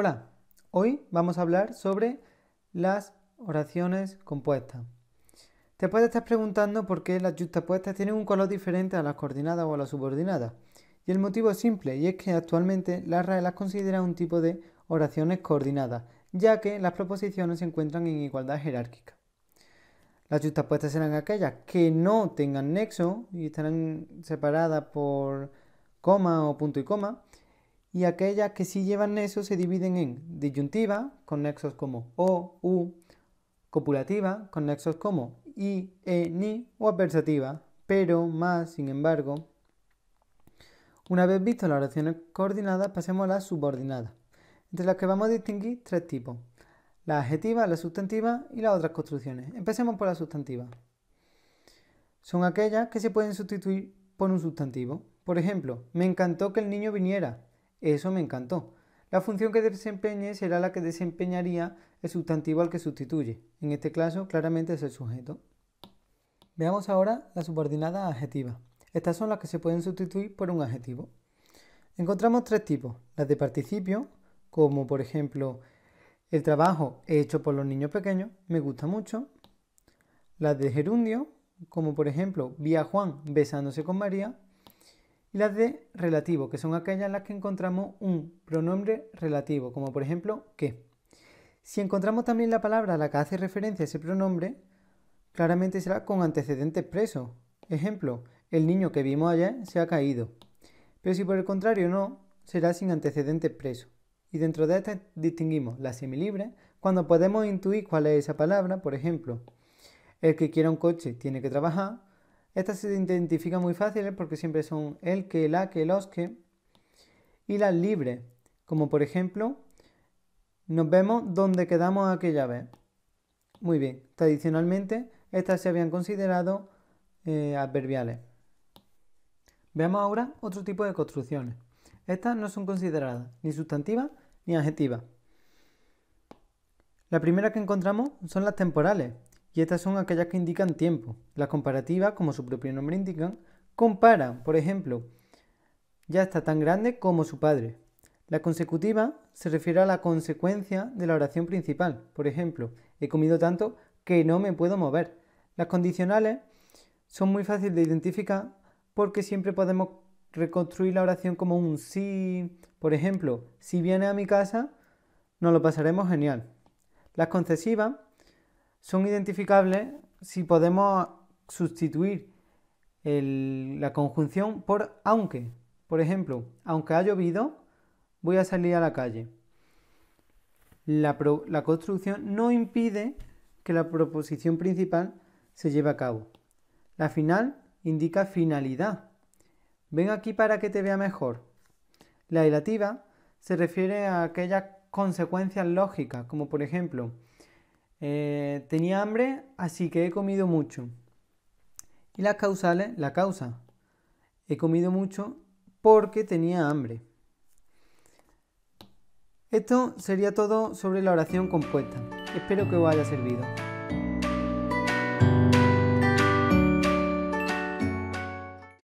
Hola, hoy vamos a hablar sobre las oraciones compuestas. Te puedes estar preguntando por qué las yuxtapuestas tienen un color diferente a las coordinadas o a las subordinadas. Y el motivo es simple, y es que actualmente las RAE las considera un tipo de oraciones coordinadas, ya que las proposiciones se encuentran en igualdad jerárquica. Las yuxtapuestas serán aquellas que no tengan nexo y estarán separadas por coma o punto y coma, y aquellas que sí llevan eso se dividen en disyuntiva, con nexos como o, u, copulativa, con nexos como i, e, ni o adversativa, pero, más, sin embargo. Una vez visto las oraciones coordinadas, pasemos a las subordinadas, entre las que vamos a distinguir tres tipos, la adjetiva la sustantiva y las otras construcciones. Empecemos por la sustantiva Son aquellas que se pueden sustituir por un sustantivo. Por ejemplo, me encantó que el niño viniera. Eso me encantó. La función que desempeñe será la que desempeñaría el sustantivo al que sustituye. En este caso, claramente es el sujeto. Veamos ahora las subordinadas adjetivas. Estas son las que se pueden sustituir por un adjetivo. Encontramos tres tipos, las de participio, como por ejemplo el trabajo hecho por los niños pequeños, me gusta mucho. Las de gerundio, como por ejemplo vi a Juan besándose con María y las de relativo, que son aquellas en las que encontramos un pronombre relativo, como por ejemplo que. Si encontramos también la palabra a la que hace referencia ese pronombre, claramente será con antecedente presos. Ejemplo, el niño que vimos ayer se ha caído. Pero si por el contrario no, será sin antecedente expreso. Y dentro de estas distinguimos las libre. cuando podemos intuir cuál es esa palabra, por ejemplo, el que quiera un coche tiene que trabajar, estas se identifican muy fáciles ¿eh? porque siempre son el que, la que, los que. Y las libres, como por ejemplo, nos vemos donde quedamos aquella vez. Muy bien, tradicionalmente estas se habían considerado eh, adverbiales. Veamos ahora otro tipo de construcciones. Estas no son consideradas ni sustantivas ni adjetivas. La primera que encontramos son las temporales, y estas son aquellas que indican tiempo. Las comparativas, como su propio nombre indica, comparan, por ejemplo, ya está tan grande como su padre. La consecutiva se refiere a la consecuencia de la oración principal. Por ejemplo, he comido tanto que no me puedo mover. Las condicionales son muy fáciles de identificar porque siempre podemos reconstruir la oración como un sí. Por ejemplo, si viene a mi casa, nos lo pasaremos genial. Las concesivas son identificables si podemos sustituir la conjunción por aunque. Por ejemplo, aunque ha llovido, voy a salir a la calle. La, construcción no impide que la proposición principal se lleve a cabo. La final indica finalidad. Ven aquí para que te vea mejor. La relativa se refiere a aquellas consecuencias lógicas, como por ejemplo, eh, tenía hambre, así que he comido mucho. Y las causales, la causa. He comido mucho porque tenía hambre. Esto sería todo sobre la oración compuesta. Espero que os haya servido.